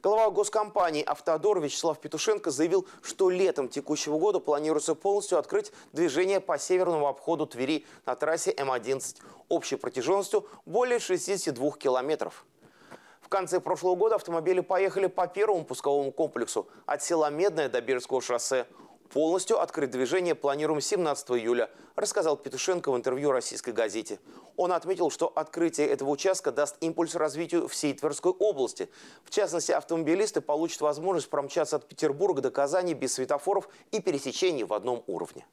Глава госкомпании «Автодор» Вячеслав Петушенко заявил, что летом текущего года планируется полностью открыть движение по северному обходу Твери на трассе М-11 общей протяженностью более 62 километров. В конце прошлого года автомобили поехали по первому пусковому комплексу от села Медное до Бирского шоссе – Полностью открыть движение планируем 17 июля, рассказал Петушенко в интервью российской газете. Он отметил, что открытие этого участка даст импульс развитию всей Тверской области. В частности, автомобилисты получат возможность промчаться от Петербурга до Казани без светофоров и пересечений в одном уровне.